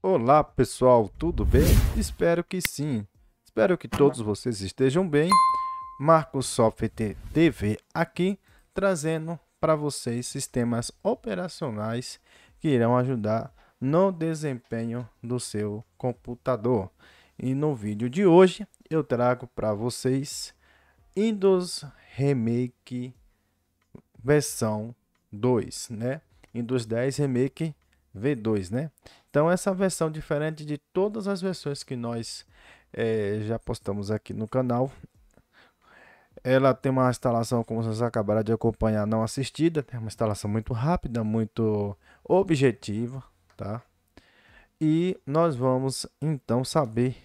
Olá pessoal, tudo bem? Espero que sim. Espero que todos vocês estejam bem. Marcos Software TV aqui trazendo para vocês sistemas operacionais que irão ajudar no desempenho do seu computador. E no vídeo de hoje eu trago para vocês Windows Remake versão 2, né? Windows 10 Remake V2, né? Então essa versão diferente de todas as versões que nós é, já postamos aqui no canal. Ela tem uma instalação, como vocês acabaram de acompanhar, não assistida. É uma instalação muito rápida, muito objetiva, tá? E nós vamos então saber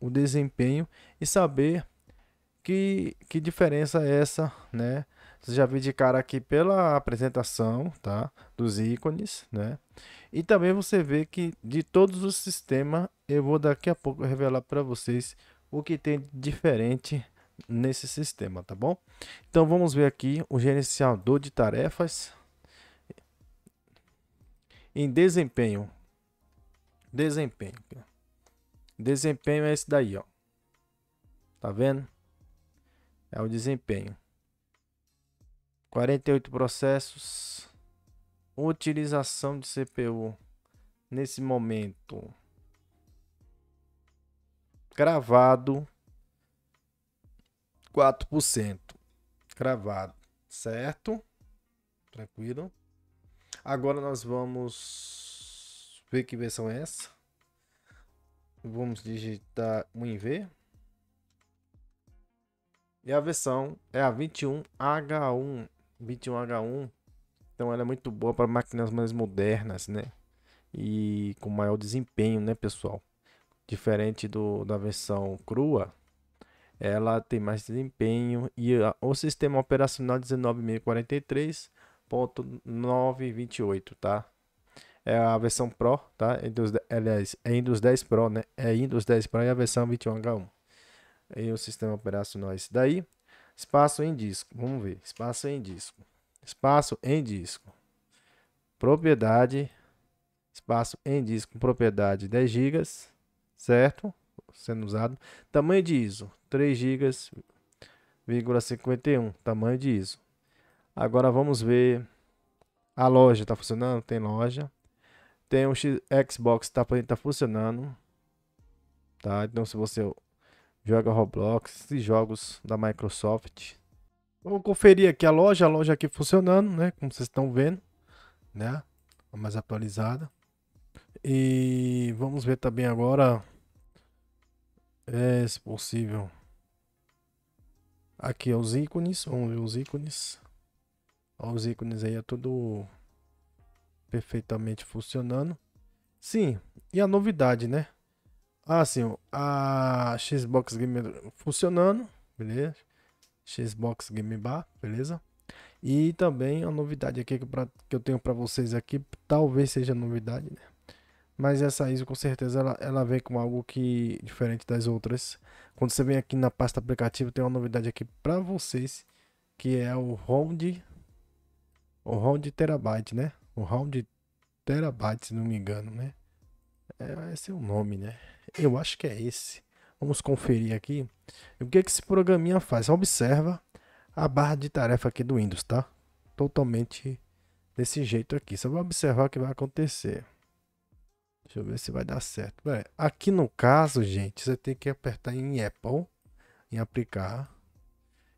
o desempenho e saber que, que diferença é essa, né? Você já viu de cara aqui pela apresentação, tá? Dos ícones, né? E também você vê que de todos os sistemas, eu vou daqui a pouco revelar para vocês o que tem de diferente nesse sistema, tá bom? Então vamos ver aqui o gerenciador de tarefas em desempenho. Desempenho. Desempenho é esse daí, ó. Tá vendo? É o desempenho. 48 processos. Utilização de CPU nesse momento. Cravado 4%. Cravado, certo? Tranquilo. Agora nós vamos ver que versão é essa. Vamos digitar um em v E a versão é a 21H1. 21H1. Então ela é muito boa para máquinas mais modernas, né? E com maior desempenho, né, pessoal? Diferente do, da versão crua, ela tem mais desempenho e a, o sistema operacional 19043.928, tá? É a versão Pro, tá? Windows, é aliás, é Windows 10 Pro, né? É Windows 10 Pro e a versão 21H1. E o sistema operacional é esse daí. Espaço em disco. Vamos ver. Espaço em disco. Espaço em disco. Propriedade. Espaço em disco. Propriedade 10 GB. Certo? Sendo usado. Tamanho de ISO. 3 GB. Tamanho de ISO. Agora vamos ver. A loja está funcionando? Tem loja. Tem o Xbox tá, tá funcionando. Tá? Então se você joga Roblox e jogos da Microsoft. Vamos conferir aqui a loja, a loja aqui funcionando, né? Como vocês estão vendo, né? A mais atualizada. E vamos ver também agora, é, se possível. Aqui é os ícones, vamos ver os ícones. Olha os ícones aí é tudo perfeitamente funcionando. Sim, e a novidade, né? Ah, sim, a Xbox Game funcionando, beleza? Xbox Game Bar, beleza? E também a novidade aqui que, pra, que eu tenho para vocês aqui, talvez seja novidade, né? Mas essa ISO com certeza ela, ela vem com algo que diferente das outras. Quando você vem aqui na pasta aplicativo, tem uma novidade aqui para vocês, que é o round o round terabyte, né? O round terabyte, se não me engano, né? É, esse é o nome, né? Eu acho que é esse. Vamos conferir aqui. O que, é que esse programinha faz? Observa a barra de tarefa aqui do Windows, tá? Totalmente desse jeito aqui. Só vou observar o que vai acontecer. Deixa eu ver se vai dar certo. aqui no caso, gente, você tem que apertar em Apple, em aplicar.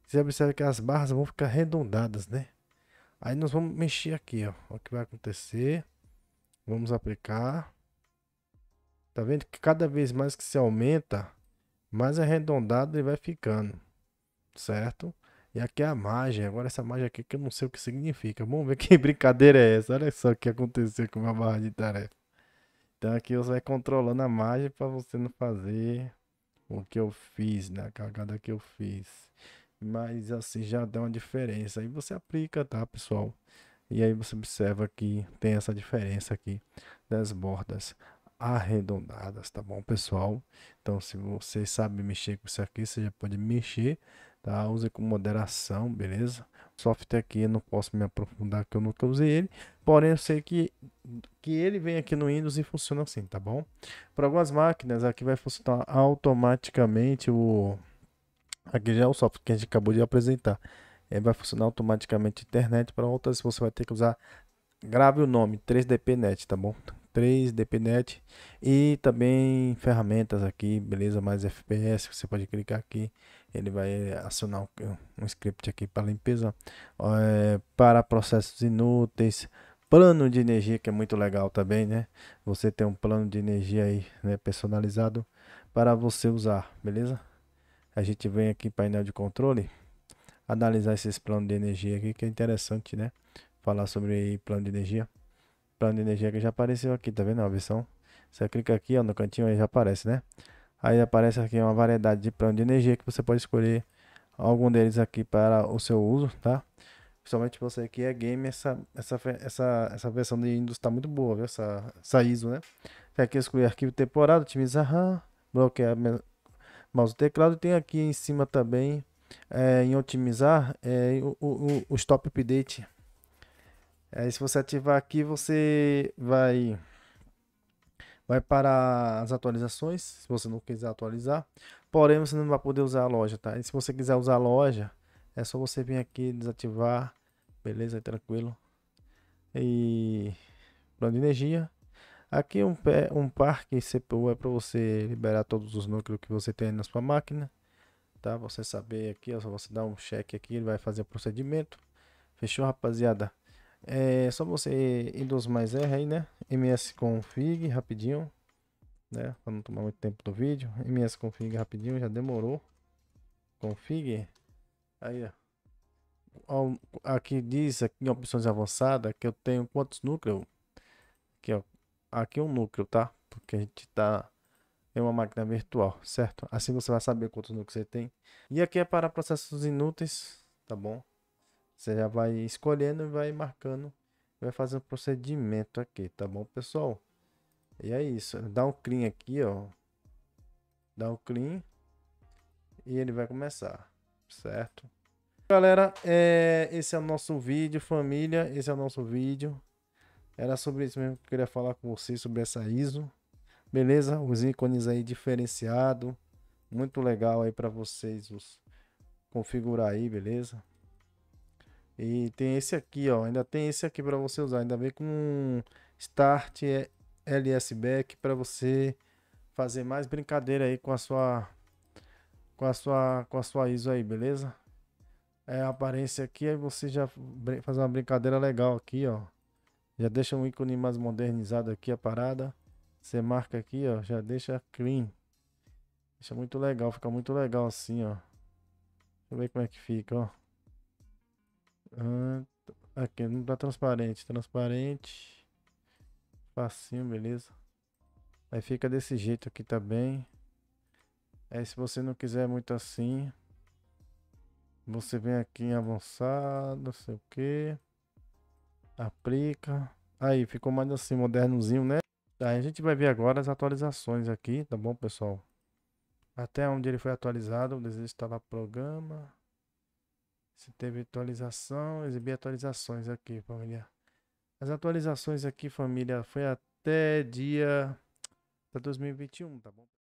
Você observa que as barras vão ficar arredondadas, né? Aí nós vamos mexer aqui, ó. O que vai acontecer. Vamos aplicar. Tá vendo que cada vez mais que se aumenta, mais arredondado ele vai ficando, certo? E aqui é a margem, agora essa margem aqui que eu não sei o que significa. Vamos ver que brincadeira é essa, olha só o que aconteceu com a barra de tarefa. Então aqui você vai controlando a margem para você não fazer o que eu fiz, né? A cagada que eu fiz. Mas assim já dá uma diferença. Aí você aplica, tá, pessoal? E aí você observa que tem essa diferença aqui das bordas arredondadas, tá bom, pessoal? Então, se você sabe mexer com isso aqui, você já pode mexer, tá? Use com moderação, beleza? Software aqui eu não posso me aprofundar, que eu nunca usei ele, porém eu sei que, que ele vem aqui no Windows e funciona assim, tá bom? Para algumas máquinas, aqui vai funcionar automaticamente o... Aqui já é o software que a gente acabou de apresentar. Ele vai funcionar automaticamente internet, para outras você vai ter que usar... Grave o nome, 3DPNet, tá bom? 3, DPNet e também ferramentas aqui, beleza? Mais FPS, você pode clicar aqui, ele vai acionar um script aqui para limpeza, é, para processos inúteis, plano de energia que é muito legal também, né? Você tem um plano de energia aí, né, personalizado para você usar, beleza? A gente vem aqui painel de controle, analisar esses planos de energia aqui que é interessante, né? Falar sobre plano de energia plano de energia que já apareceu aqui, tá vendo a versão então, Você clica aqui, ó, no cantinho, aí já aparece, né? Aí aparece aqui uma variedade de plano de energia que você pode escolher algum deles aqui para o seu uso, tá? Principalmente você que é game, essa, essa, essa, essa versão de Windows está muito boa, viu? Essa, essa ISO, né? Tem aqui escolher arquivo temporário, otimizar RAM, bloquear mouse e teclado. Tem aqui em cima também, é, em otimizar, é, o, o, o stop update Aí se você ativar aqui, você vai vai para as atualizações, se você não quiser atualizar. Porém, você não vai poder usar a loja, tá? E se você quiser usar a loja, é só você vir aqui desativar, beleza? Tranquilo. E plano de energia. Aqui um, um parque CPU é para você liberar todos os núcleos que você tem na sua máquina, tá? Você saber aqui, é só você dá um check aqui, ele vai fazer o procedimento. Fechou, rapaziada? É só você ir dos mais R aí, né? msconfig rapidinho, né? Para não tomar muito tempo do vídeo. msconfig rapidinho, já demorou. Config. Aí, ó. Aqui diz, aqui em opções avançadas, que eu tenho quantos núcleos? Aqui, ó. Aqui um núcleo, tá? Porque a gente tá em uma máquina virtual, certo? Assim você vai saber quantos núcleos você tem. E aqui é para processos inúteis, tá bom? Você já vai escolhendo e vai marcando, vai fazer um procedimento aqui, tá bom, pessoal? E é isso, dá um clean aqui, ó. Dá um clean e ele vai começar, certo? Galera, é, esse é o nosso vídeo, família, esse é o nosso vídeo. Era sobre isso mesmo que eu queria falar com vocês, sobre essa ISO. Beleza? Os ícones aí diferenciado, muito legal aí para vocês os configurar aí, beleza? E tem esse aqui, ó. Ainda tem esse aqui para você usar. Ainda vem com Start é, LS Back para você fazer mais brincadeira aí com a sua com a sua com a sua ISO aí, beleza? É a aparência aqui, aí você já faz uma brincadeira legal aqui, ó. Já deixa um ícone mais modernizado aqui a parada. Você marca aqui, ó, já deixa clean. Deixa muito legal, fica muito legal assim, ó. Deixa eu ver como é que fica, ó. Ah, aqui, não tá transparente. Transparente. Facinho, beleza. Aí fica desse jeito aqui também. Aí se você não quiser muito assim, você vem aqui em avançado, não sei o que. Aplica. Aí, ficou mais assim, modernozinho, né? Aí a gente vai ver agora as atualizações aqui, tá bom, pessoal? Até onde ele foi atualizado, desinstalar programa. Se teve atualização, exibir atualizações aqui, família. As atualizações aqui, família, foi até dia 2021, tá, tá bom?